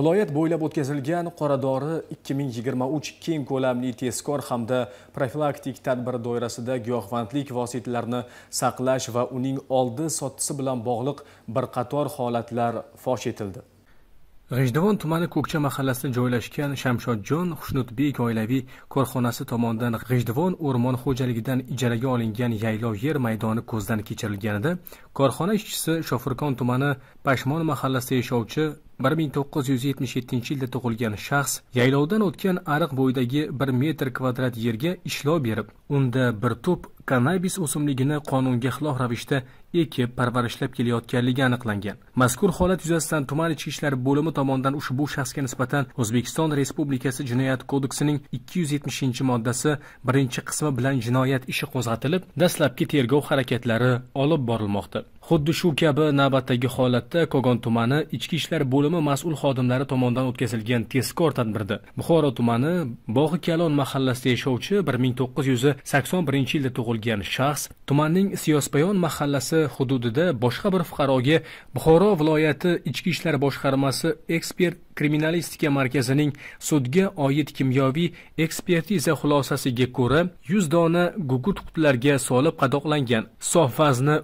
viloyat bo'ylab o'tkazilgan qoradori 2023 keng ko'lamli tezkor hamda profilaktik tadbir doirasida giyohvandlik vositalarini saqlash va uning oldi sotisi bilan bog'liq bir qator holatlar fosh etildi g'ijduvon tumani ko'kcha mahallasida joylashgan shamshodjon xushnudbek oilaviy korxonasi tomonidan g'ijduvon o'rmon xo'jaligidan ijaraga olingan yaylov yer maydoni ko'zdan kechirilganida korxona ishchisi shofirkon tumani pashmon mahallasida yashovchi 1977 yilda tug'ilgan shaxs yaylovdan o'tgan ariq bo'yidagi 1 metr kvadrat yerga ishlov berib, unda bir to'p kannabis o'simligini qonunga xilof ravishda ekib parvarishlab kelayotganligi aniqlangan mazkur holat yuzasidan tuman ichki ishlar bo'limi tomonidan ushbu shaxsga nisbatan o'zbekiston respublikasi jinoyat kodeksining 270 moddasi birinchi qismi bilan jinoyat ishi qo'zg'atilib dastlabki tergov harakatlari olib borilmoqda Xuddi shu kabi navbatdagi holatda Kogon tumani ichki ishlar bo'limi mas'ul xodimlari tomonidan o'tkazilgan tezkor tadbirda Buxoro tumani Bog'i Kalon mahallasida yashovchi 1981 yilda tug'ilgan shaxs tumanning Siyospayon mahallasi hududida boshqa bir fuqaroga Buxoro viloyati ichki ishlar boshqarmasi ekspert kriminalistika markazining sudga oid kimyoviy ekspertiza xulosasiga ko'ra 100 dona gugurt qutilarga solib qadoqlangan sof vazni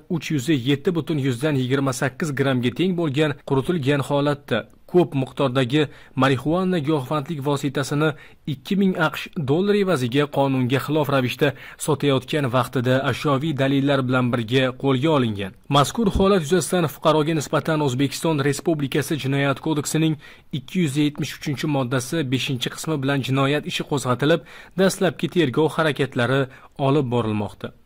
sakkiz grammga teng bo'lgan quritilgan holatda ko'p miqdordagi marixuana giyohvandlik vositasini 2000 aqsh dollar evaziga qonunga xilof ravishda sotayotgan vaqtida ashyoviy dalillar bilan birga qo'lga olingan. Mazkur holat yuzasidan fuqaroga nisbatan O'zbekiston Respublikasi Jinoyat kodeksining 273-moddasi 5-qismi bilan jinoyat ishi qo'zg'atilib, dastlabki tergov harakatlari olib borilmoqda.